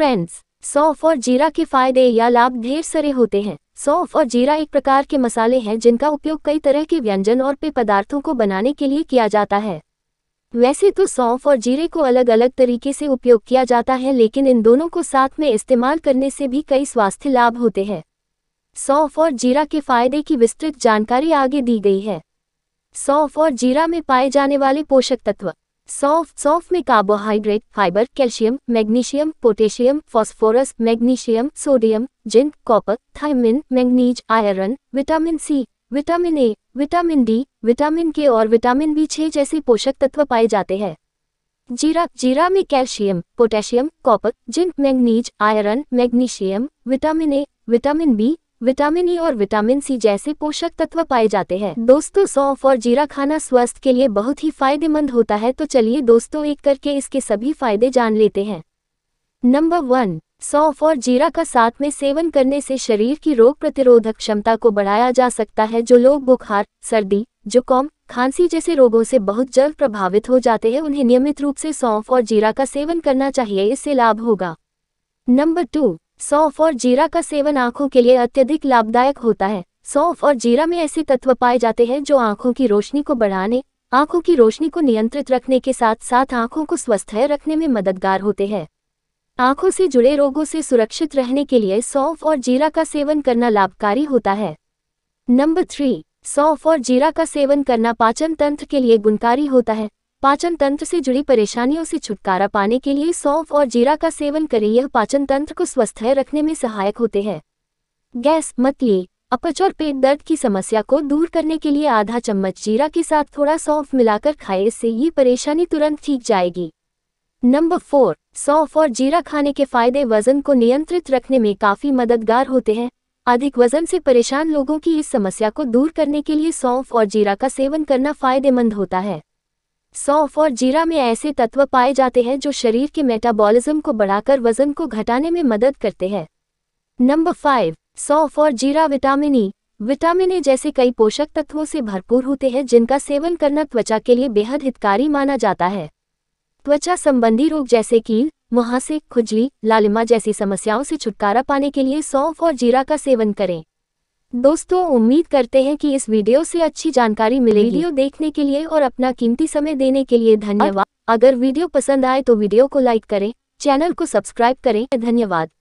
friends सौंफ और जीरा के फायदे या लाभ ढेर सारे होते हैं सौंफ और जीरा एक प्रकार के मसाले हैं जिनका उपयोग कई तरह के व्यंजन और पेय पदार्थों को बनाने के लिए किया जाता है वैसे तो सौंफ और जीरे को अलग अलग तरीके से उपयोग किया जाता है लेकिन इन दोनों को साथ में इस्तेमाल करने से भी कई स्वास्थ्य लाभ होते हैं सौंफ और जीरा के फायदे की विस्तृत जानकारी आगे दी गई है सौंफ और जीरा में पाए जाने वाले पोषक तत्व सौफ सौफ में carbohydrate fibre calcium magnesium potassium phosphorus magnesium sodium zinc copper thiamine manganese iron vitamin C vitamin A vitamin D vitamin K और विटामिन बी छह जैसे पोषक तत्व पाए जाते हैं जीरा जीरा में calcium potassium copper zinc manganese iron magnesium vitamin A vitamin B vitamin E e और विटामिन सी जैसे पोषक तत्व पाए जाते हैं दोस्तों सौंफ और जीरा खाना स्वास्थ्य के लिए बहुत ही फायदेमंद होता है तो चलिए दोस्तों एक करके इसके सभी फायदे जान लेते हैं नंबर वन सौंफ और जीरा का साथ में सेवन करने से शरीर की रोग प्रतिरोधक क्षमता को बढ़ाया जा सकता है जो लोग बुखार सर्दी जुकाम खांसी जैसे रोगों से बहुत जल्द प्रभावित हो जाते हैं उन्हें नियमित रूप से सौंफ और जीरा का सेवन करना चाहिए इससे लाभ होगा नंबर टू सौंफ और जीरा का सेवन आंखों के लिए अत्यधिक लाभदायक होता है सौंफ और जीरा में ऐसे तत्व पाए जाते हैं जो आंखों की रोशनी को बढ़ाने आंखों की रोशनी को नियंत्रित रखने के साथ साथ आंखों को स्वस्थ रखने में मददगार होते हैं आंखों से जुड़े रोगों से सुरक्षित रहने के लिए सौंफ और जीरा का सेवन करना लाभकारी होता है नंबर थ्री सौंफ और जीरा का सेवन करना पाचन तंत्र के लिए गुणकारी होता है पाचन तंत्र से जुड़ी परेशानियों से छुटकारा पाने के लिए सौंफ और जीरा का सेवन करें यह पाचन तंत्र को स्वस्थ रखने में सहायक होते हैं गैस मतली अपच और पेट दर्द की समस्या को दूर करने के लिए आधा चम्मच जीरा के साथ थोड़ा सौंफ मिलाकर खाएं इससे ये परेशानी तुरंत ठीक जाएगी नंबर फोर सौंफ और जीरा खाने के फायदे वजन को नियंत्रित रखने में काफ़ी मददगार होते हैं अधिक वजन से परेशान लोगों की इस समस्या को दूर करने के लिए सौंफ और जीरा का सेवन करना फायदेमंद होता है सौंफ और जीरा में ऐसे तत्व पाए जाते हैं जो शरीर के मेटाबॉलिज्म को बढ़ाकर वजन को घटाने में मदद करते हैं नंबर फाइव सौंफ और जीरा विटामिन ई विटामिन ए जैसे कई पोषक तत्वों से भरपूर होते हैं जिनका सेवन करना त्वचा के लिए बेहद हितकारी माना जाता है त्वचा संबंधी रोग जैसे कील मुहासे खुजली लालिमा जैसी समस्याओं से छुटकारा पाने के लिए सौंफ और जीरा का सेवन करें दोस्तों उम्मीद करते हैं कि इस वीडियो से अच्छी जानकारी मिलेगी वीडियो देखने के लिए और अपना कीमती समय देने के लिए धन्यवाद अगर वीडियो पसंद आए तो वीडियो को लाइक करें चैनल को सब्सक्राइब करें धन्यवाद